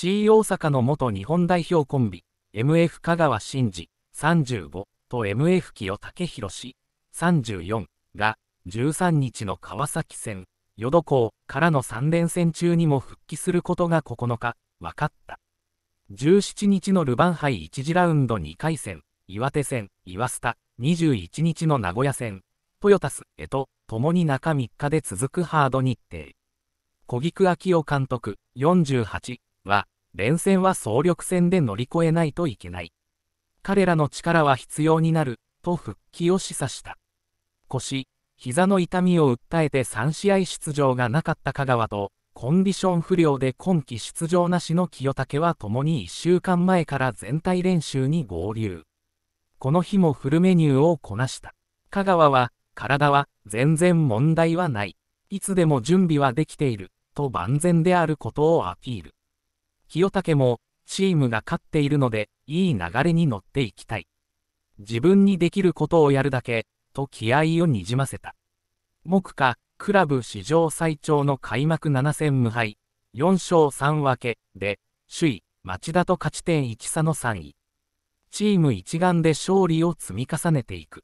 C 大阪の元日本代表コンビ、MF 香川真司35と MF 清武宏、氏34が13日の川崎戦、淀港からの3連戦中にも復帰することが9日、分かった。17日のルヴァン杯1次ラウンド2回戦、岩手戦、岩スタ、21日の名古屋戦、トヨタス、へと、共に中3日で続くハード日程。小菊昭夫監督、48、は、連戦は総力戦で乗り越えないといけない。彼らの力は必要になる、と復帰を示唆した。腰、膝の痛みを訴えて3試合出場がなかった香川と、コンディション不良で今季出場なしの清武は共に1週間前から全体練習に合流。この日もフルメニューをこなした。香川は、体は全然問題はない。いつでも準備はできている、と万全であることをアピール。清武も、チームが勝っているので、いい流れに乗っていきたい。自分にできることをやるだけ、と気合をにじませた。目下、クラブ史上最長の開幕7戦無敗、4勝3分けで、首位、町田と勝ち点1差の3位。チーム一丸で勝利を積み重ねていく。